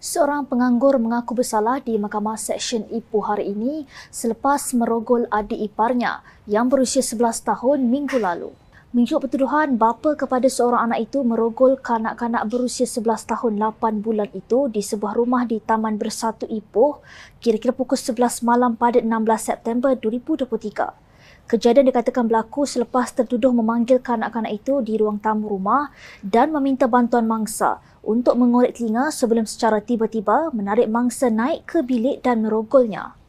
Seorang penganggur mengaku bersalah di Mahkamah Seksyen Ipoh hari ini selepas merogol adik iparnya yang berusia 11 tahun minggu lalu. Mengikut pertuduhan, bapa kepada seorang anak itu merogol kanak-kanak berusia 11 tahun 8 bulan itu di sebuah rumah di Taman Bersatu Ipoh kira-kira pukul 11 malam pada 16 September 2023. Kejadian dikatakan berlaku selepas tertuduh memanggil kanak-kanak itu di ruang tamu rumah dan meminta bantuan mangsa untuk mengorek telinga sebelum secara tiba-tiba menarik mangsa naik ke bilik dan merogolnya.